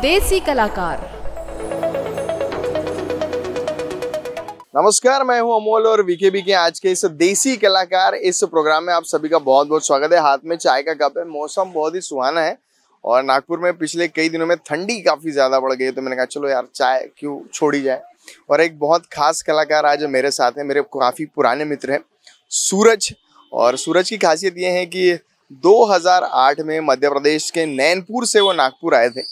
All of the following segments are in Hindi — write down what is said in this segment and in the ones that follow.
देसी कलाकार नमस्कार मैं हूं अमोल और वीके बी के आज के इस देसी कलाकार इस प्रोग्राम में आप सभी का बहुत बहुत स्वागत है हाथ में चाय का कप है मौसम बहुत ही सुहाना है और नागपुर में पिछले कई दिनों में ठंडी काफ़ी ज़्यादा बढ़ गई है तो मैंने कहा चलो यार चाय क्यों छोड़ी जाए और एक बहुत खास कलाकार आज मेरे साथ है मेरे काफ़ी पुराने मित्र हैं सूरज और सूरज की खासियत ये है कि 2008 में मध्य प्रदेश के नैनपुर से वो नागपुर आए थे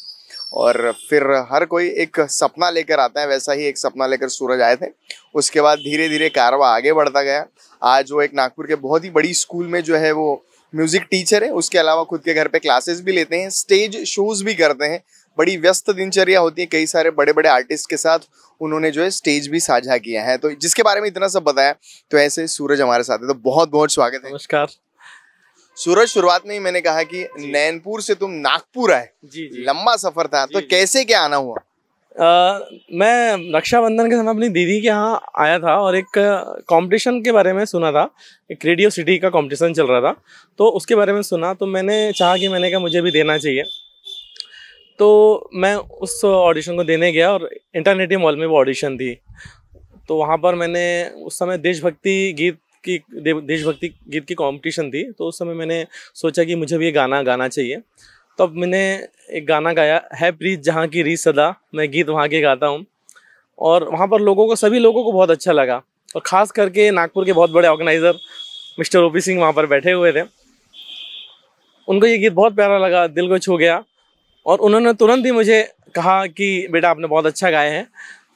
और फिर हर कोई एक सपना लेकर आता है वैसा ही एक सपना लेकर सूरज आए थे उसके बाद धीरे धीरे कारवा आगे बढ़ता गया आज वो एक नागपुर के बहुत ही बड़ी स्कूल में जो है वो म्यूजिक टीचर है उसके अलावा खुद के घर पे क्लासेस भी लेते हैं स्टेज शोज भी करते हैं बड़ी व्यस्त दिनचर्या होती है कई सारे बड़े बड़े आर्टिस्ट के साथ उन्होंने जो है स्टेज भी साझा किया है तो जिसके बारे में इतना सब बताया तो ऐसे सूरज हमारे साथ है तो बहुत बहुत स्वागत है नमस्कार सूरज शुरुआत में ही मैंने कहा कि नैनपुर से तुम नागपुर आए जी, जी लंबा सफर था तो कैसे क्या आना हुआ आ, मैं रक्षाबंधन के समय अपनी दीदी के यहाँ आया था और एक कंपटीशन के बारे में सुना था एक रेडियो सिटी का कंपटीशन चल रहा था तो उसके बारे में सुना तो मैंने चाहा कि मैंने कहा मुझे भी देना चाहिए तो मैं उस ऑडिशन को देने गया और इंटरनेटिव मॉल में वो ऑडिशन थी तो वहाँ पर मैंने उस समय देशभक्ति गीत की देशभक्ति गीत की कंपटीशन थी तो उस समय मैंने सोचा कि मुझे भी ये गाना गाना चाहिए तब तो मैंने एक गाना गाया है प्रीत जहाँ की री सदा मैं गीत वहाँ के गाता हूँ और वहाँ पर लोगों को सभी लोगों को बहुत अच्छा लगा और ख़ास करके नागपुर के बहुत बड़े ऑर्गेनाइज़र मिस्टर ओ सिंह वहाँ पर बैठे हुए थे उनको ये गीत बहुत प्यारा लगा दिल को छू गया और उन्होंने तुरंत ही मुझे कहा कि बेटा आपने बहुत अच्छा गाया है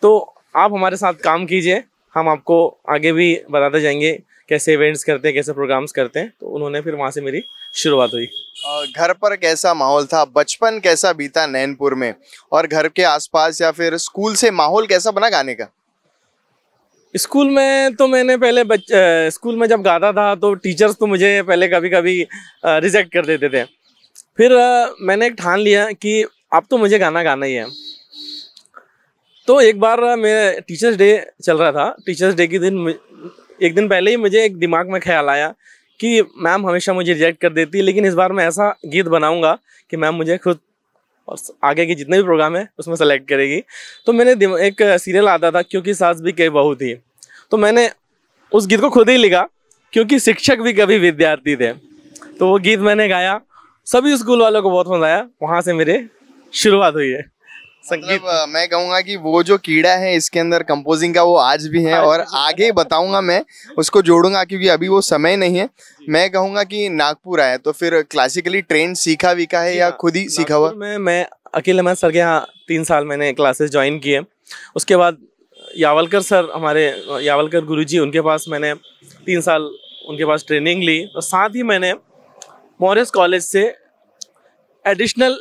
तो आप हमारे साथ काम कीजिए हम आपको आगे भी बताते जाएंगे कैसे इवेंट्स करते हैं कैसे प्रोग्राम्स करते हैं तो उन्होंने फिर वहाँ से मेरी शुरुआत हुई घर पर कैसा माहौल था बचपन कैसा बीता नैनपुर में और घर के आसपास या फिर स्कूल से माहौल कैसा बना गाने का स्कूल में तो मैंने पहले बच स्कूल में जब गाता था तो टीचर्स तो मुझे पहले कभी कभी रिजेक्ट कर देते थे फिर मैंने एक ठान लिया कि अब तो मुझे गाना गाना ही है तो एक बार मैं टीचर्स डे चल रहा था टीचर्स डे के दिन एक दिन पहले ही मुझे एक दिमाग में ख्याल आया कि मैम हमेशा मुझे रिजेक्ट कर देती है लेकिन इस बार मैं ऐसा गीत बनाऊंगा कि मैम मुझे खुद और आगे के जितने भी प्रोग्राम है उसमें सेलेक्ट करेगी तो मैंने एक सीरियल आता था क्योंकि सास भी कई बहू थी तो मैंने उस गीत को खुद ही लिखा क्योंकि शिक्षक भी कभी विद्यार्थी थे तो वो गीत मैंने गाया सभी स्कूल वालों को बहुत मज़ा आया वहाँ से मेरे शुरुआत हुई है मतलब, संगीत मतलब, मैं कहूँगा कि वो जो कीड़ा है इसके अंदर कंपोजिंग का वो आज भी है और आगे बताऊंगा मैं उसको जोड़ूंगा क्योंकि अभी वो समय नहीं है मैं कहूँगा कि नागपुर आया तो फिर क्लासिकली ट्रेंड सीखा वीखा है या हाँ। खुद ही सीखा हुआ मैं मैं अकेले मैं सर के यहाँ तीन साल मैंने क्लासेस ज्वाइन किए उसके बाद यावलकर सर हमारे यावलकर गुरु उनके पास मैंने तीन साल उनके पास ट्रेनिंग ली और साथ ही मैंने मॉरिस कॉलेज से एडिशनल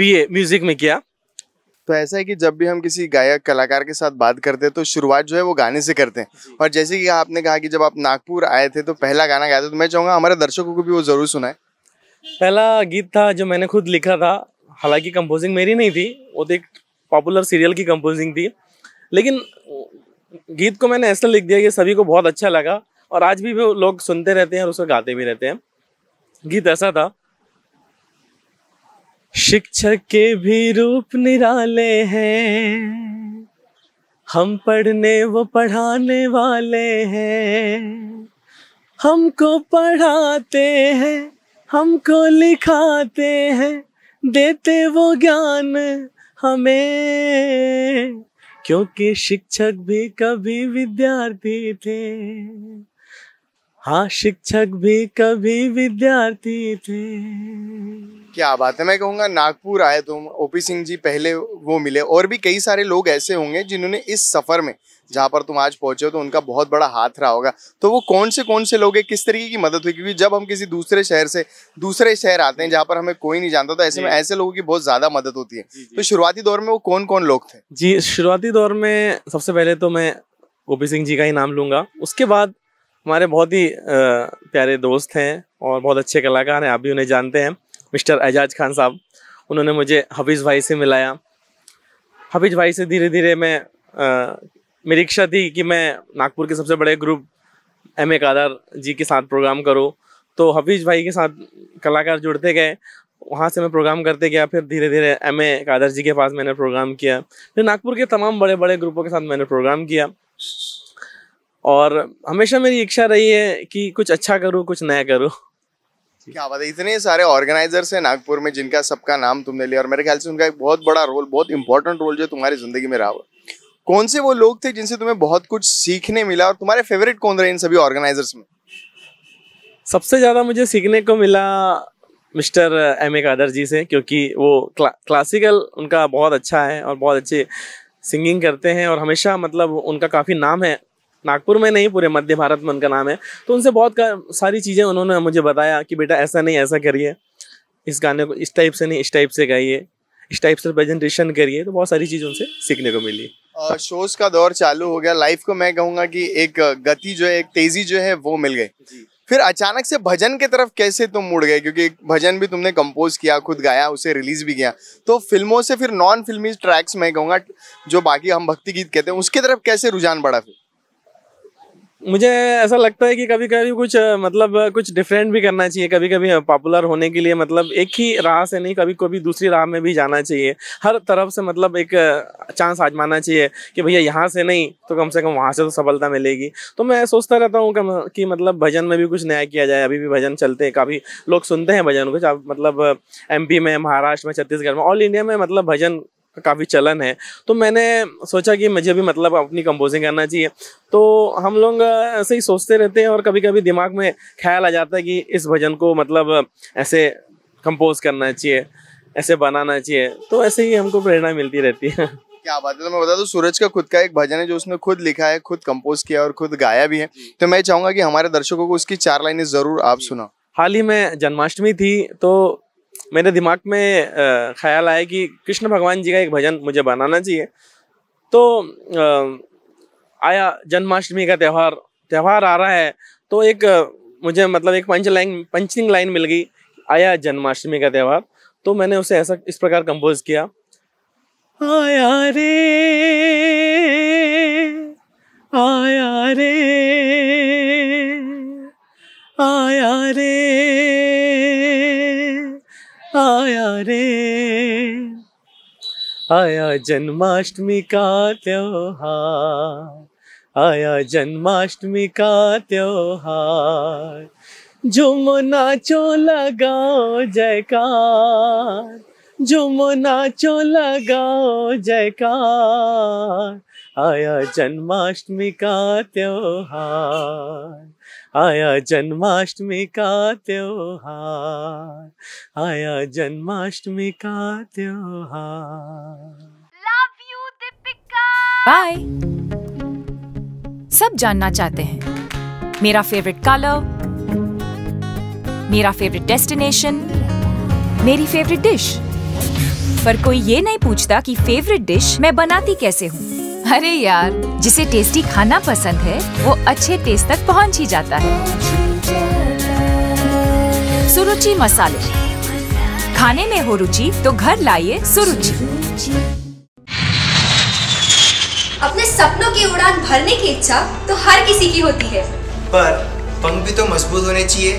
बी म्यूज़िक में किया तो ऐसा है कि जब भी हम किसी गायक कलाकार के साथ बात करते हैं तो शुरुआत जो है वो गाने से करते हैं और जैसे कि आपने कहा कि जब आप नागपुर आए थे तो पहला गाना गाया था तो मैं चाहूँगा हमारे दर्शकों को भी वो ज़रूर सुनाए पहला गीत था जो मैंने खुद लिखा था हालांकि कंपोजिंग मेरी नहीं थी वो तो एक पॉपुलर सीरियल की कंपोजिंग थी लेकिन गीत को मैंने ऐसा लिख दिया कि सभी को बहुत अच्छा लगा और आज भी वो लोग सुनते रहते हैं और उसको गाते भी रहते हैं गीत ऐसा था शिक्षक के भी रूप निराले हैं हम पढ़ने वो पढ़ाने वाले हैं हमको पढ़ाते हैं हमको लिखाते हैं देते वो ज्ञान हमें क्योंकि शिक्षक भी कभी विद्यार्थी थे हाँ शिक्षक भी कभी विद्यार्थी थे क्या बात है मैं कहूँगा नागपुर आए तुम तो ओपी सिंह जी पहले वो मिले और भी कई सारे लोग ऐसे होंगे जिन्होंने इस सफ़र में जहाँ पर तुम आज पहुंचे हो तो उनका बहुत बड़ा हाथ रहा होगा तो वो कौन से कौन से लोग हैं किस तरीके की मदद हुई क्योंकि जब हम किसी दूसरे शहर से दूसरे शहर आते हैं जहाँ पर हमें कोई नहीं जानता तो ऐसे में ऐसे लोगों की बहुत ज़्यादा मदद होती है तो शुरुआती दौर में वो कौन कौन लोग थे जी शुरुआती दौर में सबसे पहले तो मैं ओपी सिंह जी का ही नाम लूंगा उसके बाद हमारे बहुत ही प्यारे दोस्त हैं और बहुत अच्छे कलाकार हैं आप भी उन्हें जानते हैं मिस्टर एजाज खान साहब उन्होंने मुझे हफीज़ भाई से मिलाया हफीज़ भाई से धीरे धीरे मैं आ, मेरी इच्छा थी कि मैं नागपुर के सबसे बड़े group M A Kadar ji के साथ प्रोग्राम करूँ तो हफीज़ भाई के साथ कलाकार जुड़ते गए वहाँ से मैं प्रोग्राम करते गया फिर धीरे धीरे एम ए कादर जी के पास मैंने प्रोग्राम किया फिर नागपुर के तमाम बड़े बड़े ग्रुपों के साथ मैंने प्रोग्राम किया और हमेशा मेरी इच्छा रही है कि कुछ अच्छा करूँ कुछ नया करूँ क्या बात है इतने सारे ऑर्गेनाइजर्स हैं नागपुर में जिनका सबका नाम तुमने लिया और मेरे ख्याल से उनका एक बहुत बड़ा रोल बहुत इंपॉर्टेंट रोल जो तुम्हारी जिंदगी में रहा हुआ कौन से वो लोग थे जिनसे तुम्हें बहुत कुछ सीखने मिला और तुम्हारे फेवरेट कौन रहे इन सभी ऑर्गेनाइजर्स में सबसे ज़्यादा मुझे सीखने को मिला mister M A Kadar ji से क्योंकि वो क्ला, क्लासिकल उनका बहुत अच्छा है और बहुत अच्छे सिंगिंग करते हैं और हमेशा मतलब उनका काफ़ी नाम है नागपुर में नहीं पूरे मध्य भारत में उनका नाम है तो उनसे बहुत सारी चीज़ें उन्होंने मुझे बताया कि बेटा ऐसा नहीं ऐसा करिए इस गाने को इस टाइप से नहीं इस टाइप से गाइए इस टाइप से प्रेजेंटेशन करिए तो बहुत सारी चीज़ उनसे सीखने को मिली शोज का दौर चालू हो गया लाइफ को मैं कहूँगा कि एक गति जो है एक तेज़ी जो है वो मिल गई फिर अचानक से भजन की तरफ कैसे तुम मुड़ गए क्योंकि भजन भी तुमने कंपोज किया खुद गाया उसे रिलीज भी किया तो फिल्मों से फिर नॉन फिल्मी ट्रैक्स मैं कहूँगा जो बाकी हम भक्ति गीत कहते हैं उसकी तरफ कैसे रुझान बढ़ा फिर मुझे ऐसा लगता है कि कभी कभी कुछ मतलब कुछ डिफरेंट भी करना चाहिए कभी कभी पॉपुलर होने के लिए मतलब एक ही राह से नहीं कभी कभी दूसरी राह में भी जाना चाहिए हर तरफ से मतलब एक चांस आजमाना चाहिए कि भैया यहाँ से नहीं तो कम से कम वहाँ से तो सफलता मिलेगी तो मैं सोचता रहता हूँ कि मतलब भजन में भी कुछ नया किया जाए अभी भी भजन चलते हैं काफ़ी लोग सुनते हैं भजन कुछ मतलब एम में महाराष्ट्र में छत्तीसगढ़ में ऑल इंडिया में मतलब भजन काफ़ी चलन है तो मैंने सोचा कि मुझे भी मतलब अपनी कंपोजिंग करना चाहिए तो हम लोग ऐसे ही सोचते रहते हैं और कभी कभी दिमाग में ख्याल आ जाता है कि इस भजन को मतलब ऐसे कंपोज करना चाहिए ऐसे बनाना चाहिए तो ऐसे ही हमको प्रेरणा मिलती रहती है क्या बात है तो मैं बता दूं सूरज का खुद का एक भजन है जो उसने खुद लिखा है खुद कंपोज किया और खुद गाया भी है तो मैं चाहूंगा कि हमारे दर्शकों को उसकी चार लाइनें जरूर आप सुना हाल ही में जन्माष्टमी थी तो मेरे दिमाग में ख्याल आया कि कृष्ण भगवान जी का एक भजन मुझे बनाना चाहिए तो आया जन्माष्टमी का त्यौहार त्यौहार आ रहा है तो एक मुझे मतलब एक पंच लाइन पंचिंग लाइन मिल गई आया जन्माष्टमी का त्यौहार तो मैंने उसे ऐसा इस प्रकार कंपोज किया आया रे आया रे आया रे रे आया जन्माष्टमी का त्योहार आया जन्माष्टमी का त्योहार झुम नाचो लगाओ जयकार झुम नाचो लगाओ जयकार आया जन्माष्टमी का त्योहार आया जन्माष्टमी का त्योहार आया जन्माष्टमी का त्योहार बाय सब जानना चाहते हैं मेरा फेवरेट कलर मेरा फेवरेट डेस्टिनेशन मेरी फेवरेट डिश पर कोई ये नहीं पूछता कि फेवरेट डिश मैं बनाती कैसे हूँ अरे यार जिसे टेस्टी खाना पसंद है वो अच्छे टेस्ट तक पहुंच ही जाता है सुरुचि मसाले खाने में हो रुचि तो घर लाइए सुरुचि अपने सपनों की उड़ान भरने की इच्छा तो हर किसी की होती है पर पंख भी तो मजबूत होने चाहिए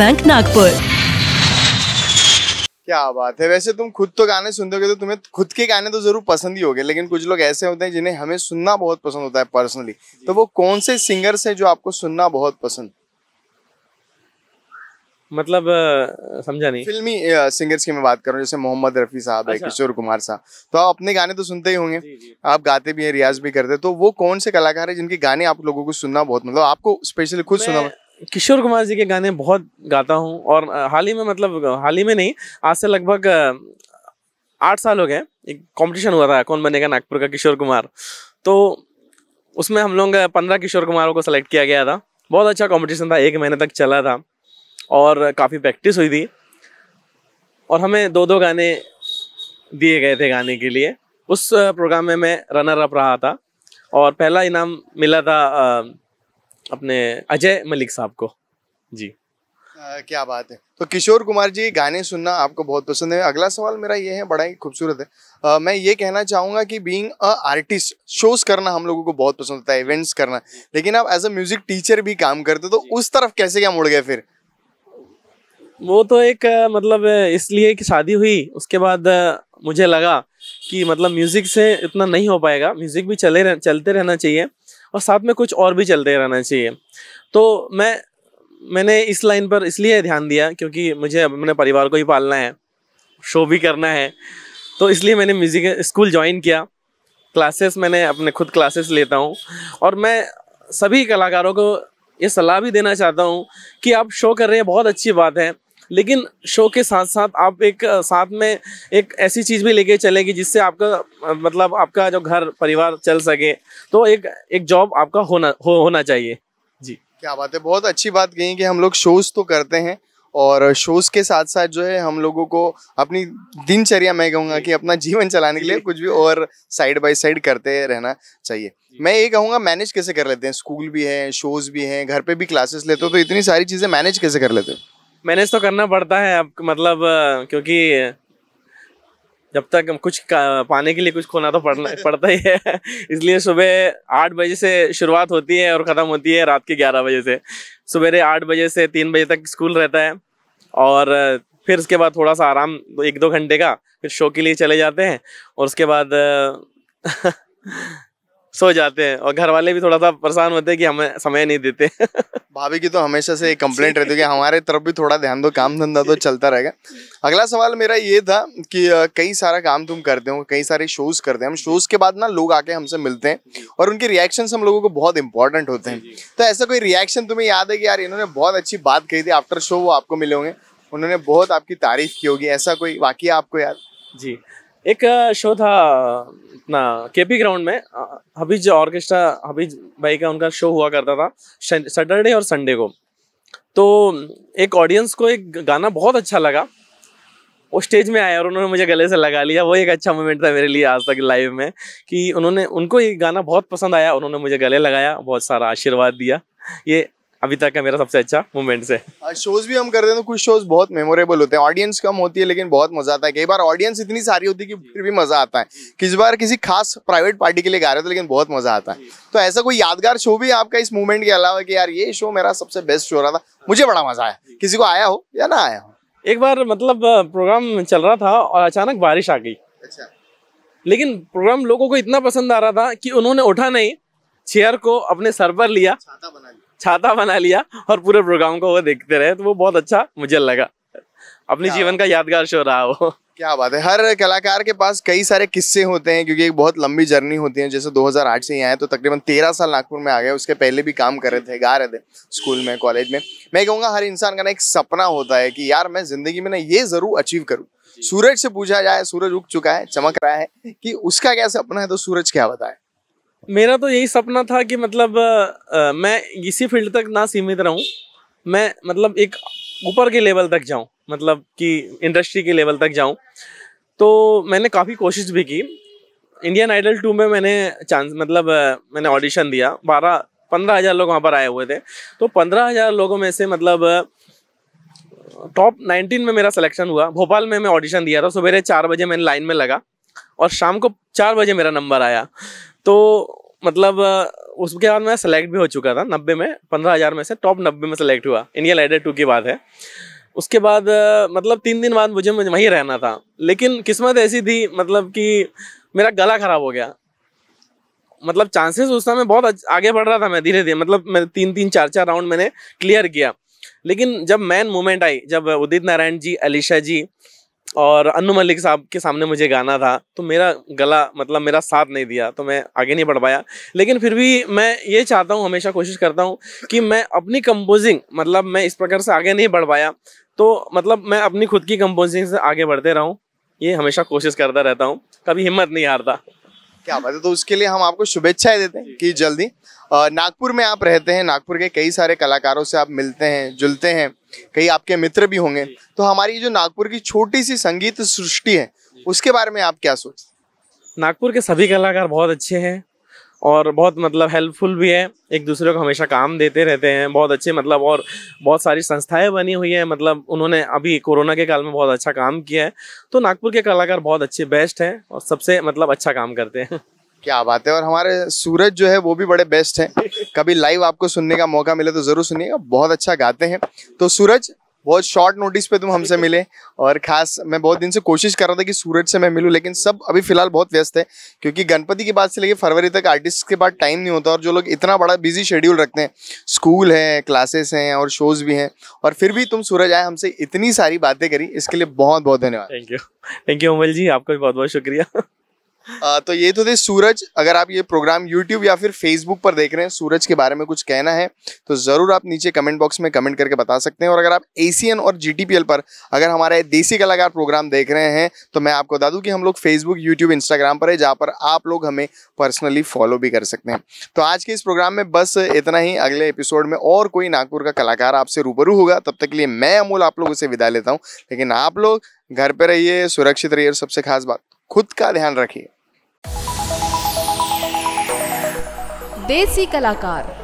बैंक नागपुर क्या बात है वैसे तुम खुद तो गाने सुनते हो तो तुम्हें खुद के गाने तो जरूर पसंद ही होंगे लेकिन कुछ लोग ऐसे होते हैं जिन्हें हमें सुनना बहुत पसंद होता है पर्सनली तो वो कौन से सिंगर है जो आपको सुनना बहुत पसंद मतलब समझा नहीं फिल्मी सिंगर्स की मैं बात कर रहा हूँ जैसे मोहम्मद रफी साहब अच्छा। है किशोर कुमार साहब तो आप अपने गाने तो सुनते ही होंगे आप गाते भी हैं रियाज भी करते हैं तो वो कौन से कलाकार है जिनके गाने आप लोगों को सुनना बहुत मतलब आपको स्पेशली खुद सुना किशोर कुमार जी के गाने बहुत गाता हूँ और हाल ही में मतलब हाल ही में नहीं आज से लगभग आठ साल हो गए एक कंपटीशन हुआ था कौन बनेगा नागपुर का किशोर कुमार तो उसमें हम लोग पंद्रह किशोर कुमारों को सेलेक्ट किया गया था बहुत अच्छा कंपटीशन था एक महीने तक चला था और काफ़ी प्रैक्टिस हुई थी और हमें दो दो गाने दिए गए थे गाने के लिए उस प्रोग्राम में मैं रनर अप रहा था और पहला इनाम मिला था अपने अजय मलिक साहब को जी आ, क्या बात है तो किशोर कुमार जी गाने सुनना आपको बहुत पसंद है अगला सवाल मेरा ये है बड़ा ही खूबसूरत है आ, मैं ये कहना चाहूँगा कि बीइंग अ आर्टिस्ट शोज करना हम लोगों को बहुत पसंद होता है इवेंट्स करना लेकिन आप एज अ म्यूजिक टीचर भी काम करते तो उस तरफ कैसे क्या मुड़ गए फिर वो तो एक मतलब इसलिए कि शादी हुई उसके बाद मुझे लगा कि मतलब म्यूजिक से इतना नहीं हो पाएगा म्यूजिक भी चले रह, चलते रहना चाहिए और साथ में कुछ और भी चलते रहना चाहिए तो मैं मैंने इस लाइन पर इसलिए ध्यान दिया क्योंकि मुझे अपने परिवार को ही पालना है शो भी करना है तो इसलिए मैंने म्यूज़िक स्कूल ज्वाइन किया क्लासेस मैंने अपने खुद क्लासेस लेता हूँ और मैं सभी कलाकारों को ये सलाह भी देना चाहता हूँ कि आप शो कर रहे हैं बहुत अच्छी बात है लेकिन शो के साथ साथ आप एक साथ में एक ऐसी चीज़ भी लेके चले कि जिससे आपका मतलब आपका जो घर परिवार चल सके तो एक एक जॉब आपका होना हो, होना चाहिए जी क्या बात है बहुत अच्छी बात कही कि हम लोग शोज़ तो करते हैं और शोज के साथ साथ जो है हम लोगों को अपनी दिनचर्या मैं कहूँगा कि अपना जीवन चलाने के लिए कुछ भी और साइड बाय साइड करते रहना चाहिए मैं ये कहूँगा मैनेज कैसे कर लेते हैं स्कूल भी है शोज भी हैं घर पे भी क्लासेस लेते हो तो इतनी सारी चीज़ें मैनेज कैसे कर लेते हो मैनेज तो करना पड़ता है अब मतलब क्योंकि जब तक कुछ पाने के लिए कुछ खोना तो पड़ना पड़ता ही है इसलिए सुबह आठ बजे से शुरुआत होती है और ख़त्म होती है रात के ग्यारह बजे से सुबह आठ बजे से तीन बजे तक स्कूल रहता है और फिर उसके बाद थोड़ा सा आराम एक दो घंटे का फिर शो के लिए चले जाते हैं और उसके बाद सो जाते हैं और घर वाले भी थोड़ा सा परेशान होते हैं कि हमें समय नहीं देते भाभी की तो हमेशा से कंप्लेंट रहती है कि हमारे तरफ भी थोड़ा ध्यान दो काम धंधा तो चलता रहेगा अगला सवाल मेरा ये था कि कई सारा काम तुम करते हो कई सारे शोज करते हैं हम शोज के बाद ना लोग आके हमसे मिलते हैं और उनके रिएक्शन हम लोगों को बहुत इंपॉर्टेंट होते हैं तो ऐसा कोई रिएक्शन तुम्हें याद है कि यार इन्होंने बहुत अच्छी बात कही थी आफ्टर शो वो आपको मिले होंगे उन्होंने बहुत आपकी तारीफ की होगी ऐसा कोई वाकई आपको याद जी एक शो था अपना केपी ग्राउंड में हबीज ऑर्केस्ट्रा हबीज भाई का उनका शो हुआ करता था सैटरडे और संडे को तो एक ऑडियंस को एक गाना बहुत अच्छा लगा वो स्टेज में आया और उन्होंने मुझे गले से लगा लिया वो एक अच्छा मोमेंट था मेरे लिए आज तक लाइव में कि उन्होंने उनको ये गाना बहुत पसंद आया उन्होंने मुझे गले लगाया बहुत सारा आशीर्वाद दिया ये अभी तक का मेरा सबसे अच्छा मोमेंट से शोज हाँ, भी हम करते हैं तो कुछ शोज बहुत मेमोरेबल होते हैं ऑडियंस कम होती है लेकिन बहुत मजा आता है कई बार ऑडियंस इतनी सारी होती है कि फिर भी मजा आता है किस बार किसी खास प्राइवेट पार्टी के लिए गा रहे थे तो लेकिन बहुत मजा आता है तो ऐसा कोई यादगार शो भी आपका इस मूवमेंट के अलावा कि यार ये शो मेरा सबसे बेस्ट शो रहा था मुझे बड़ा मजा आया किसी को आया हो या ना आया हो एक बार मतलब प्रोग्राम चल रहा था और अचानक बारिश आ गई अच्छा लेकिन प्रोग्राम लोगों को इतना पसंद आ रहा था कि उन्होंने उठा नहीं चेयर को अपने सर पर लिया छाता बना लिया छाता बना लिया और पूरे प्रोग्राम को वो देखते रहे तो वो बहुत अच्छा मुझे लगा अपने जीवन का यादगार शो रहा वो क्या बात है हर कलाकार के पास कई सारे किस्से होते हैं क्योंकि एक बहुत लंबी जर्नी होती है जैसे 2008 से ही आए तो तकरीबन तेरह साल नागपुर में आ गए उसके पहले भी काम कर रहे थे गा रहे थे स्कूल में कॉलेज में मैं कहूँगा हर इंसान का ना एक सपना होता है कि यार मैं जिंदगी में ना ये जरूर अचीव करूँ सूरज से पूछा जाए सूरज उग चुका है चमक रहा है कि उसका क्या सपना है तो सूरज क्या बताए मेरा तो यही सपना था कि मतलब आ, मैं इसी फील्ड तक ना सीमित रहूं मैं मतलब एक ऊपर के लेवल तक जाऊं मतलब कि इंडस्ट्री के लेवल तक जाऊं तो मैंने काफ़ी कोशिश भी की इंडियन आइडल टू में मैंने चांस मतलब मैंने ऑडिशन दिया बारह पंद्रह हज़ार लोग वहाँ पर आए हुए थे तो पंद्रह हज़ार लोगों में से मतलब टॉप नाइनटीन में मेरा सलेक्शन हुआ भोपाल में मैं ऑडिशन दिया था सुबह चार बजे मैंने लाइन में लगा और शाम को चार बजे मेरा नंबर आया तो मतलब उसके बाद मैं सेलेक्ट भी हो चुका था नब्बे में पंद्रह हज़ार में से टॉप नब्बे में सेलेक्ट हुआ इंडिया लाइडर टू की बात है उसके बाद मतलब तीन दिन बाद मुझे वहीं रहना था लेकिन किस्मत ऐसी थी मतलब कि मेरा गला ख़राब हो गया मतलब चांसेस उस समय बहुत आगे बढ़ रहा था मैं धीरे धीरे मतलब मैं तीन तीन चार चार राउंड मैंने क्लियर किया लेकिन जब मैन मोमेंट आई जब उदित नारायण जी अलीशा जी और अनु मलिक साहब के सामने मुझे गाना था तो मेरा गला मतलब मेरा साथ नहीं दिया तो मैं आगे नहीं बढ़ पाया लेकिन फिर भी मैं ये चाहता हूँ हमेशा कोशिश करता हूँ कि मैं अपनी कंपोजिंग मतलब मैं इस प्रकार से आगे नहीं बढ़ पाया तो मतलब मैं अपनी खुद की कंपोजिंग से आगे बढ़ते रहूँ ये हमेशा कोशिश करता रहता हूँ कभी हिम्मत नहीं हारता क्या बात है तो उसके लिए हम आपको शुभेच्छाएं देते हैं कि जल्दी नागपुर में आप रहते हैं नागपुर के कई सारे कलाकारों से आप मिलते हैं जुलते हैं कई आपके मित्र भी होंगे तो हमारी जो नागपुर की छोटी सी संगीत सृष्टि है उसके बारे में आप क्या सोच नागपुर के सभी कलाकार बहुत अच्छे हैं और बहुत मतलब हेल्पफुल भी है एक दूसरे को हमेशा काम देते रहते हैं बहुत अच्छे मतलब और बहुत सारी संस्थाएं बनी हुई है मतलब उन्होंने अभी कोरोना के काल में बहुत अच्छा काम किया है तो नागपुर के कलाकार बहुत अच्छे बेस्ट हैं और सबसे मतलब अच्छा काम करते हैं क्या बात है और हमारे सूरज जो है वो भी बड़े बेस्ट हैं कभी लाइव आपको सुनने का मौका मिले तो ज़रूर सुनिएगा बहुत अच्छा गाते हैं तो सूरज बहुत शॉर्ट नोटिस पे तुम हमसे मिले और खास मैं बहुत दिन से कोशिश कर रहा था कि सूरज से मैं मिलूं लेकिन सब अभी फिलहाल बहुत व्यस्त है क्योंकि गणपति की बात से लेके फरवरी तक आर्टिस्ट के पास टाइम नहीं होता और जो लोग इतना बड़ा बिजी शेड्यूल रखते हैं स्कूल है क्लासेस हैं और शोज भी हैं और फिर भी तुम सूरज आए हमसे इतनी सारी बातें करी इसके लिए बहुत बहुत धन्यवाद thank you thank you Amal ji आपका भी बहुत बहुत शुक्रिया आ, तो ये तो थे सूरज अगर आप ये प्रोग्राम यूट्यूब या फिर फेसबुक पर देख रहे हैं सूरज के बारे में कुछ कहना है तो ज़रूर आप नीचे कमेंट बॉक्स में कमेंट करके बता सकते हैं और अगर आप एसीएन और जीटीपीएल पर अगर हमारे देसी कलाकार प्रोग्राम देख रहे हैं तो मैं आपको बता दूँ कि हम लोग फेसबुक यूट्यूब इंस्टाग्राम पर है जहाँ पर आप लोग हमें पर्सनली फॉलो भी कर सकते हैं तो आज के इस प्रोग्राम में बस इतना ही अगले एपिसोड में और कोई नागपुर का कलाकार आपसे रूबरू होगा तब तक के लिए मैं अमूल आप लोगों से विदा लेता हूँ लेकिन आप लोग घर पर रहिए सुरक्षित रहिए और सबसे खास बात खुद का ध्यान रखिए देसी कलाकार